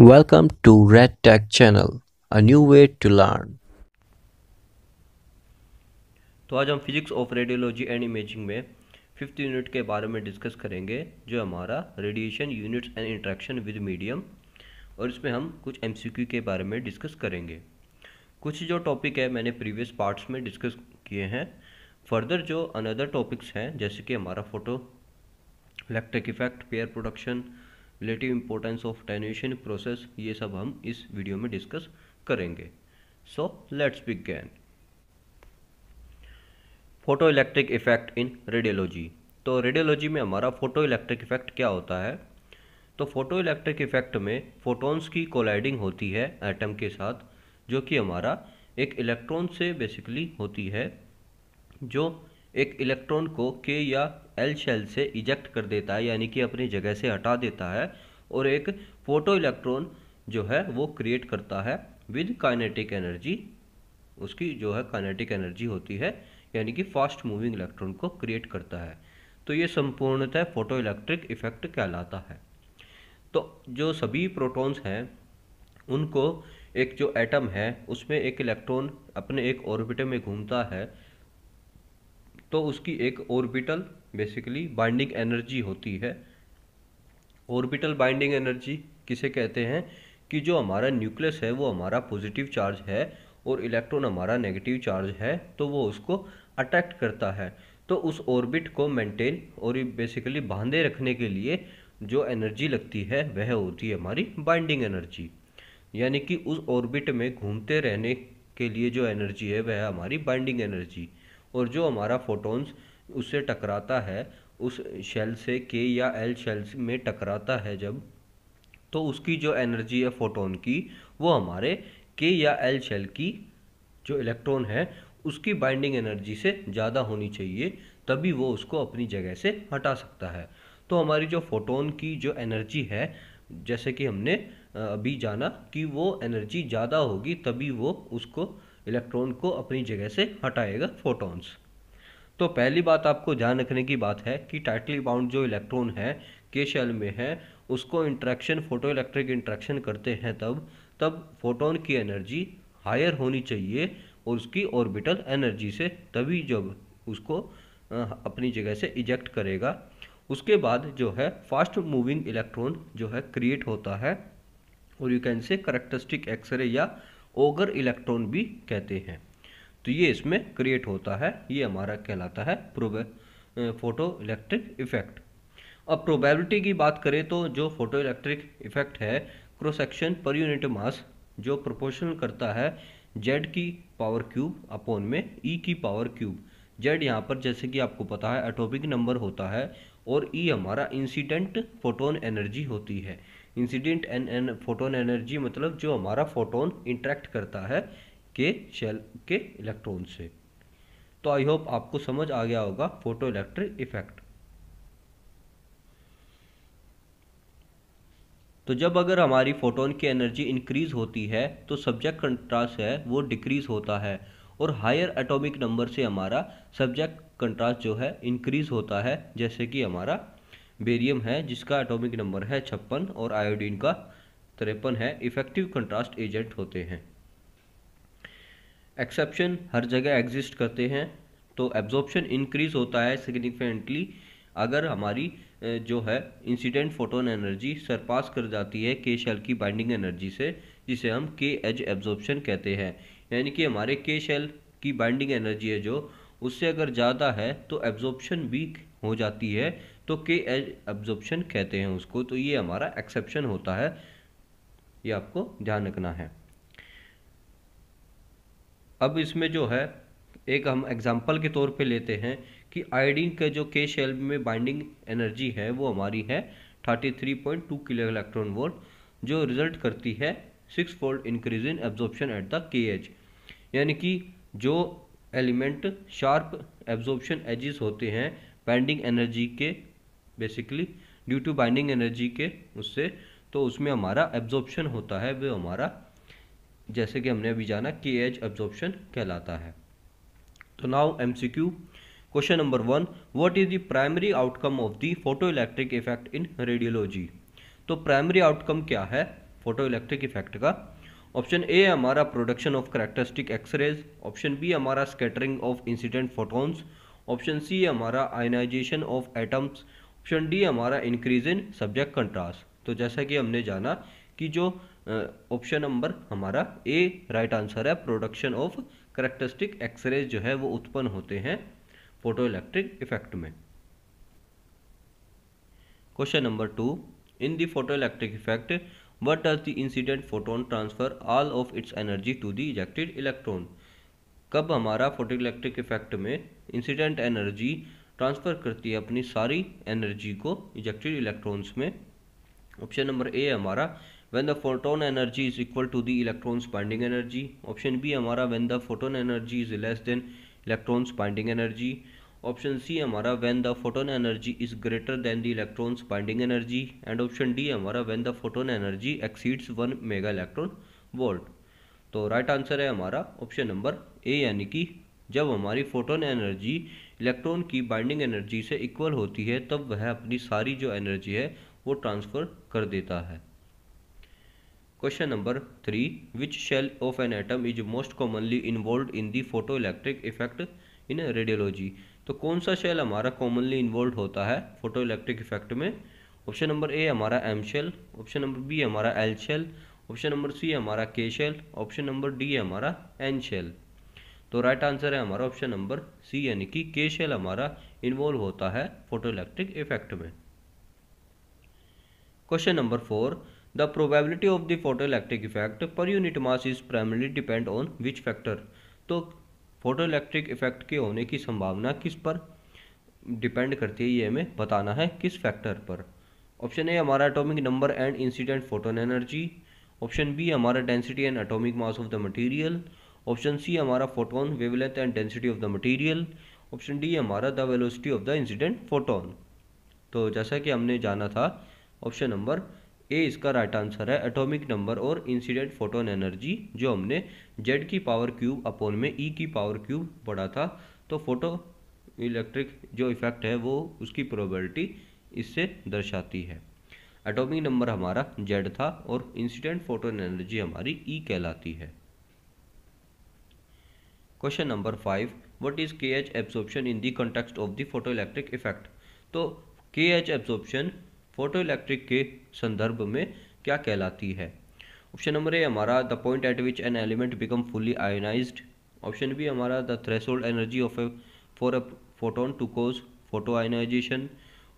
Welcome to Red Tech Channel, a new way to learn. तो आज हम physics of radiology and imaging में fifth unit के बारे में डिस्कस करेंगे जो हमारा radiation units and interaction with medium और इसमें हम कुछ क्यू के बारे में डिस्कस करेंगे कुछ जो टॉपिक है मैंने प्रीवियस पार्ट्स में डिस्कस किए हैं फर्दर जो अनदर टॉपिक्स हैं जैसे कि हमारा photo electric effect pair production relative importance of attenuation process ये सब हम इस वीडियो में डिस्कस करेंगे so let's gain photo electric effect in radiology तो रेडियोलॉजी में हमारा फोटो इलेक्ट्रिक इफेक्ट क्या होता है तो फोटो इलेक्ट्रिक इफेक्ट में फोटोन्स की कोलाइडिंग होती है एटम के साथ जो कि हमारा एक इलेक्ट्रॉन से बेसिकली होती है जो एक इलेक्ट्रॉन को के या एल शेल से इजेक्ट कर देता है यानी कि अपनी जगह से हटा देता है और एक फोटो इलेक्ट्रॉन जो है वो क्रिएट करता है विद काइनेटिक एनर्जी उसकी जो है काइनेटिक एनर्जी होती है यानी कि फास्ट मूविंग इलेक्ट्रॉन को क्रिएट करता है तो ये संपूर्णतः फोटो इलेक्ट्रिक इफेक्ट कहलाता है तो जो सभी प्रोटॉन्स हैं उनको एक जो एटम है उसमें एक इलेक्ट्रॉन अपने एक ऑर्बिट में घूमता है तो उसकी एक ऑर्बिटल बेसिकली बाइंडिंग एनर्जी होती है ऑर्बिटल बाइंडिंग एनर्जी किसे कहते हैं कि जो हमारा न्यूक्लियस है वो हमारा पॉजिटिव चार्ज है और इलेक्ट्रॉन हमारा नेगेटिव चार्ज है तो वो उसको अट्रैक्ट करता है तो उस ऑर्बिट को मेंटेन और बेसिकली बांधे रखने के लिए जो एनर्जी लगती है वह होती है हमारी बाइंडिंग एनर्जी यानी कि उस ऑर्बिट में घूमते रहने के लिए जो एनर्जी है वह हमारी बाइंडिंग एनर्जी और जो हमारा फोटोन्स उससे टकराता है उस शेल से के या एल शेल में टकराता है जब तो उसकी जो एनर्जी है फोटोन की वो हमारे के या एल शेल की जो इलेक्ट्रॉन है उसकी बाइंडिंग एनर्जी से ज़्यादा होनी चाहिए तभी वो उसको अपनी जगह से हटा सकता है तो हमारी जो फोटोन की जो एनर्जी है जैसे कि हमने अभी जाना कि वो एनर्जी ज़्यादा होगी तभी वो उसको इलेक्ट्रॉन को अपनी जगह से हटाएगा फोटॉन्स तो पहली बात आपको ध्यान रखने की बात है कि टाइटली बाउंड जो इलेक्ट्रॉन है के शेल में है उसको इंट्रैक्शन फोटो इलेक्ट्रिक इंट्रैक्शन करते हैं तब तब फोटोन की एनर्जी हायर होनी चाहिए और उसकी ऑर्बिटल एनर्जी से तभी जब उसको अपनी जगह से इजेक्ट करेगा उसके बाद जो है फास्ट मूविंग इलेक्ट्रॉन जो है क्रिएट होता है और you can say characteristic x-ray या ओगर इलेक्ट्रॉन भी कहते हैं तो ये इसमें क्रिएट होता है ये हमारा कहलाता है फोटो इलेक्ट्रिक इफेक्ट अब प्रोबेबिलिटी की बात करें तो जो फोटो इलेक्ट्रिक इफेक्ट है क्रोसेक्शन पर यूनिट मास जो प्रोपोर्शनल करता है जेड की पावर क्यूब अपोन में ई e की पावर क्यूब जेड यहाँ पर जैसे कि आपको पता है एटोपिक नंबर होता है और ई e हमारा इंसिडेंट फोटोन एनर्जी होती है incident and an photon energy मतलब जो हमारा फोटोन इंट्रैक्ट करता है के शेल के इलेक्ट्रॉन से तो आई होप आपको समझ आ गया होगा फोटो इलेक्ट्रिक इफेक्ट तो जब अगर हमारी फोटोन की एनर्जी इंक्रीज होती है तो सब्जेक्ट कंट्रास्ट है वो डिक्रीज होता है और हायर एटॉमिक नंबर से हमारा सब्जेक्ट कंट्रास्ट जो है इंक्रीज होता है जैसे कि हमारा बेरियम है जिसका एटॉमिक नंबर है छप्पन और आयोडीन का तिरपन है इफेक्टिव कंट्रास्ट एजेंट होते हैं एक्सेप्शन हर जगह एग्जिस्ट करते हैं तो एब्जॉर्प्शन इंक्रीज होता है सिग्निफिकेंटली अगर हमारी जो है इंसिडेंट फोटोन एनर्जी सरपास कर जाती है के शेल की बाइंडिंग एनर्जी से जिसे हम के एज एब्जॉर्प्शन कहते हैं यानी कि हमारे के शेल की बाइंडिंग एनर्जी है जो उससे अगर ज़्यादा है तो एब्जॉर्प्शन वीक हो जाती है तो के एज एब्जॉर्प्शन कहते हैं उसको तो ये हमारा एक्सेप्शन होता है ये आपको ध्यान रखना है अब इसमें जो है एक हम एग्जाम्पल के तौर पे लेते हैं कि आयोडीन के जो के शेल में बाइंडिंग एनर्जी है वो हमारी है 33.2 किलो इलेक्ट्रॉन वोल्ट जो रिजल्ट करती है six fold increase in absorption at the K edge यानी कि जो एलिमेंट शार्प एब्जॉर्प्शन एजिस होते हैं बाइंडिंग एनर्जी के basically due to binding energy के उससे तो उसमें हमारा एब्जॉर्प्शन होता है वो हमारा जैसे कि हमने अभी जाना के एच एब्जॉर्प्शन कहलाता है तो now M C Q question number one what is the primary outcome of the photo electric effect in radiology तो प्राइमरी आउटकम क्या है फोटो इलेक्ट्रिक इफेक्ट का ऑप्शन ए हमारा production of characteristic x-rays option B हमारा scattering of incident photons option C हमारा ionization of atoms option D हमारा increase in subject contrast तो जैसा कि हमने जाना कि जो ऑप्शन नंबर हमारा ए राइट आंसर है प्रोडक्शन ऑफ करेक्टरिस्टिक एक्सरेज जो है वो उत्पन्न होते हैं फोटो इलेक्ट्रिक इफेक्ट में question number two in the photo electric effect what are the incident photon transfer all of its energy to the electric electron कब हमारा फोटो इलेक्ट्रिक इफेक्ट में इंसिडेंट एनर्जी ट्रांसफर करती है अपनी सारी energy को ejected electrons में option number A हमारा when the photon energy is equal to the electrons binding energy option B हमारा when the photon energy is less than electrons binding energy option C हमारा when the photon energy is greater than the electrons binding energy and option D हमारा when the photon energy exceeds one mega electron volt तो right right answer है हमारा option number A यानी कि जब हमारी photon energy electron की binding energy से इक्वल होती है तब वह अपनी सारी जो एनर्जी है वो ट्रांसफ़र कर देता है question number three which shell of an atom is most commonly involve in the photo electric effect in radiology तो कौन सा शेल हमारा कॉमनली इन्वॉल्व होता है फोटो इलेक्ट्रिक इफेक्ट में ऑप्शन नंबर ए हमारा M shell option number B हमारा L shell option number C हमारा K shell option number D हमारा एन शेल तो राइट आंसर है हमारा ऑप्शन नंबर सी यानी कि के शेल हमारा इन्वॉल्व होता है फोटोइलेक्ट्रिक इफेक्ट में question number four the probability of the photoelectric effect per unit mass is primarily depend on which factor तो फोटोइलेक्ट्रिक इफेक्ट के होने की संभावना किस पर डिपेंड करती है ये हमें बताना है किस फैक्टर पर ऑप्शन ए हमारा atomic number and incident photon energy option B हमारा density and atomic mass of the material option C हमारा photon wavelength and density of the material option D हमारा the velocity of the incident photon तो जैसा कि हमने जाना था option number A इसका राइट आंसर है एटॉमिक नंबर और इंसिडेंट फोटोन एनर्जी जो हमने जेड की पावर क्यूब अपोन में ई e की पावर क्यूब पढ़ा था तो फोटो इलेक्ट्रिक जो इफेक्ट है वो उसकी प्रोबेबिलिटी इससे दर्शाती है एटॉमिक नंबर हमारा जेड था और इंसिडेंट फोटोन एनर्जी हमारी ई e कहलाती है question number five what is K edge absorption in the context of the photo electric effect तो K edge absorption photo electric के संदर्भ में क्या कहलाती है ऑप्शन नंबर ए हमारा the point at which an element become fully ionized option B हमारा the threshold energy of a for a photon to cause photo ionization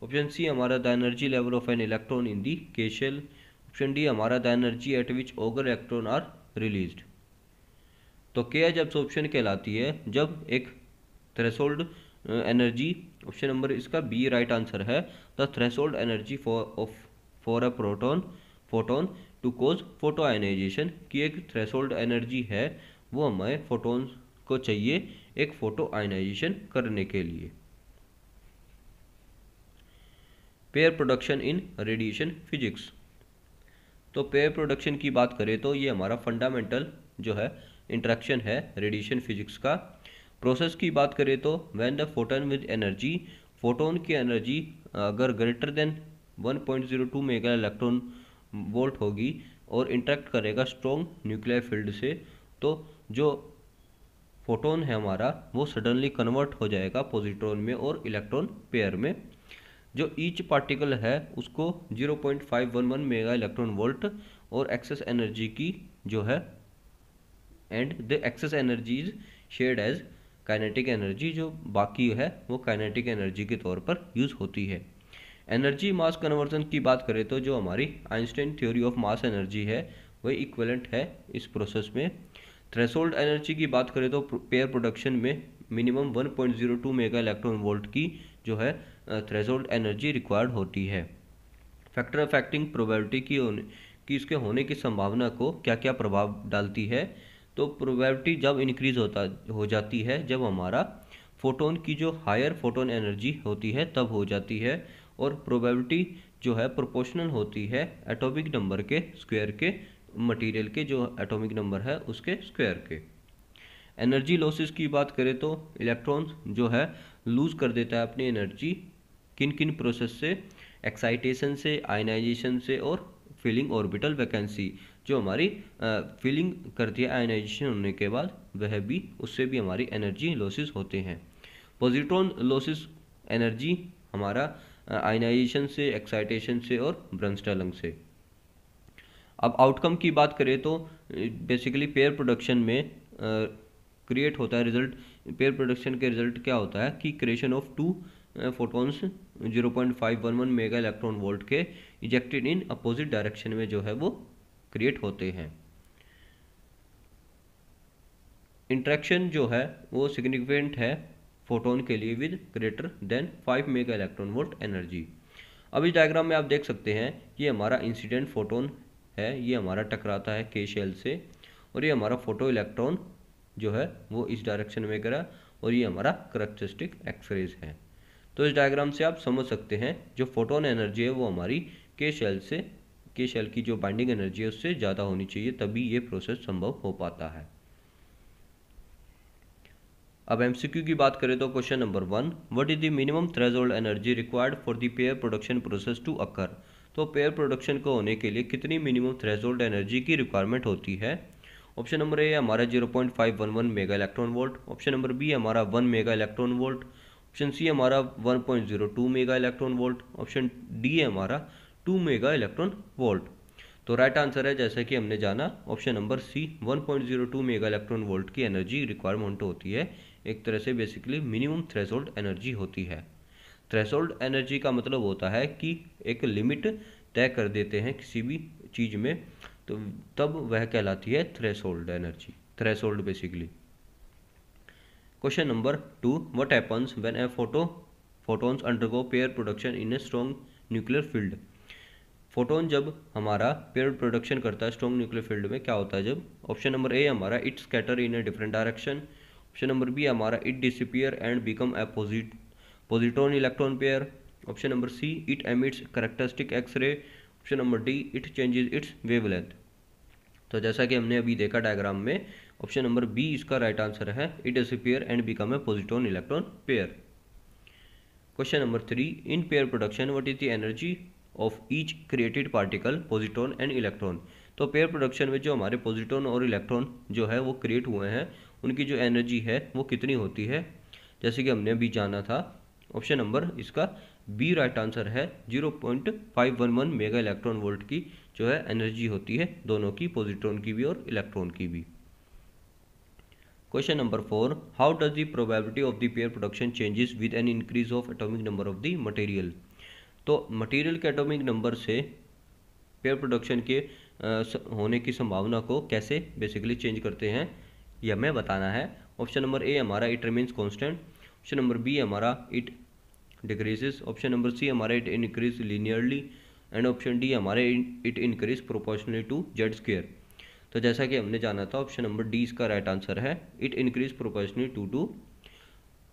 option C हमारा the energy level of an electron in the K shell option D हमारा the energy at which Auger electron are released तो K edge absorption कहलाती है जब एक threshold energy option number इसका B right answer है the threshold energy for of for a proton photon to cause photo की एक थ्रेसोल्ड एनर्जी है वो हमें फोटोन को चाहिए एक फोटो आयोनाइजेशन करने के लिए pair production in radiation physics तो पेयर प्रोडक्शन की बात करें तो ये हमारा फंडामेंटल जो है इंट्रैक्शन है रेडिएशन फिजिक्स का प्रोसेस की बात करें तो when the photon with energy photon की एनर्जी अगर greater than 1.02 mega electron volt होगी और इंट्रैक्ट करेगा स्ट्रॉन्ग न्यूक्लियर फील्ड से तो जो फोटोन है हमारा वो सडनली कन्वर्ट हो जाएगा पॉजिट्रॉन में और इलेक्ट्रॉन पेयर में जो ईच पार्टिकल है उसको 0.511 मेगा इलेक्ट्रॉन वोल्ट और एक्सेस एनर्जी की जो है and the excess energy is shed as kinetic energy जो बाकी है वो काइनेटिक एनर्जी के तौर पर यूज़ होती है एनर्जी मास कन्वर्जन की बात करें तो जो हमारी Einstein theory of mass energy है वह इक्वलेंट है इस प्रोसेस में थ्रेसोल्ड एनर्जी की बात करें तो पेयर प्रोडक्शन में मिनिमम 1.02 मेगा इलेक्ट्रॉन वोल्ट की जो है थ्रेसोल्ड एनर्जी रिक्वायर्ड होती है फैक्टर अफेक्टिंग प्रोबेबिलिटी की होने की इसके होने की संभावना को क्या क्या प्रभाव डालती है तो प्रोबेबिलिटी जब इंक्रीज होता हो जाती है जब हमारा फोटोन की जो हायर फोटोन एनर्जी होती है तब हो जाती है और प्रोबेबिलिटी जो है प्रोपोर्शनल होती है एटॉमिक नंबर के स्क्वायर के मटेरियल के जो एटॉमिक नंबर है उसके स्क्वायर के एनर्जी लॉसेस की बात करें तो इलेक्ट्रॉन्स जो है लूज़ कर देता है अपनी एनर्जी किन किन प्रोसेस से एक्साइटेशन से आयनाइजेशन से और फिलिंग ऑर्बिटल वैकेंसी जो हमारी फीलिंग करती है आयनाइजेशन होने के बाद वह भी उससे भी हमारी एनर्जी लॉसेस होते हैं पॉजिट्रॉन लॉसेस एनर्जी हमारा आयनाइजेशन से एक्साइटेशन से और ब्रंस्टलंग से अब आउटकम की बात करें तो बेसिकली पेयर प्रोडक्शन में क्रिएट होता है रिजल्ट पेयर प्रोडक्शन के रिजल्ट क्या होता है कि creation of two photons 0.511 mega electron volt के इजेक्टेड इन अपोजिट डायरेक्शन में जो है वो क्रिएट होते हैं इंट्रैक्शन जो है वो सिग्निफिकेंट है फोटोन के लिए with greater than five mega electron volt energy अब इस डायग्राम में आप देख सकते हैं ये हमारा इंसिडेंट फोटोन है ये हमारा टकराता है के शेल से और ये हमारा फोटो इलेक्ट्रॉन जो है वो इस डायरेक्शन में करा और ये हमारा करेक्टरिस्टिक एक्सरेज है तो इस डायग्राम से आप समझ सकते हैं जो फोटोन एनर्जी है वो हमारी के शेल से के शेल की जो बाइंडिंग एनर्जी है उससे ज़्यादा होनी चाहिए तभी ये प्रोसेस संभव हो पाता है अब एम की बात करें तो question number one what is the minimum threshold energy required for the pair production process to occur तो पेयर प्रोडक्शन को होने के लिए कितनी मिनिमम थ्रेजोल्ड एनर्जी की रिक्वायरमेंट होती है ऑप्शन नंबर ए हमारा zero point five one one mega electron volt option number B हमारा one mega electron volt option C हमारा one point zero two mega electron volt option D हमारा to mega electron volt तो right answer है जैसा कि हमने जाना option number C 1.02 mega electron volt की एनर्जी रिक्वायरमेंट होती है एक तरह से बेसिकली मिनिमम थ्रेसोल्ड एनर्जी होती है थ्रेसोल्ड एनर्जी का मतलब होता है कि एक लिमिट तय कर देते हैं किसी भी चीज़ में तो तब वह कहलाती है threshold energy threshold basically question number two what happens when a photo photons undergo pair production in a strong nuclear field photon जब हमारा पेयर प्रोडक्शन करता है स्ट्रॉन्ग न्यूक्लियर फील्ड में क्या होता है जब ऑप्शन नंबर ए हमारा it scatter in a different direction option number B हमारा it disappear and become a positron electron pair option number C it emits characteristic x-ray option number D it changes its wave तो जैसा कि हमने अभी देखा diagram में option number B इसका right right answer है it disappear and become a positron electron pair question number three in pair production what is the energy of each created particle positron and electron तो pair production में जो हमारे positron और electron जो है वो create हुए हैं उनकी जो एनर्जी है वो कितनी होती है जैसे कि हमने अभी जाना था ऑप्शन नंबर इसका बी राइट आंसर है 0.511 मेगा इलेक्ट्रॉन वोल्ट की जो है एनर्जी होती है दोनों की पॉजिट्रॉन की भी और इलेक्ट्रॉन की भी question number four how does the probability of the pair production changes with an increase of atomic number of the material तो मटेरियल के एटॉमिक नंबर से पेयर प्रोडक्शन के होने की संभावना को कैसे बेसिकली चेंज करते हैं यह हमें बताना है ऑप्शन नंबर ए हमारा it remains constant option number B हमारा it decreases option number C हमारा it increase linearly and option D हमारे it increase proportionally to Z square तो जैसा कि हमने जाना था ऑप्शन नंबर डी इसका राइट आंसर है it increase proportionally to to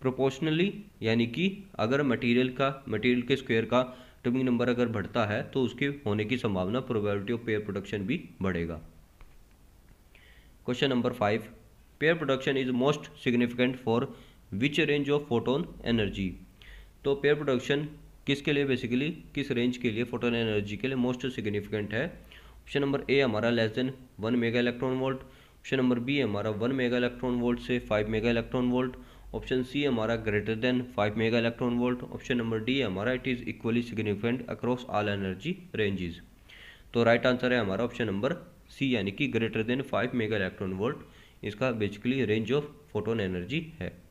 proportionally यानी कि अगर मटेरियल का मटेरियल के स्क्वायर का atomic नंबर अगर बढ़ता है तो उसके होने की संभावना प्रोबेबिलिटी ऑफ पेयर प्रोडक्शन भी बढ़ेगा question number five pair production is most significant for which range of photon energy तो पेयर प्रोडक्शन किसके लिए बेसिकली किस रेंज के लिए फोटोन एनर्जी के लिए मोस्ट सिग्निफिकेंट है ऑप्शन नंबर ए हमारा less than one mega electron volt option number B हमारा वन मेगा इलेक्ट्रॉन वोल्ट से five mega electron volt option C हमारा greater than 5 mega electron volt option number D हमारा it is equally significant across all energy ranges तो right right answer है हमारा option number C यानी कि greater than 5 mega electron volt इसका basically range of photon energy है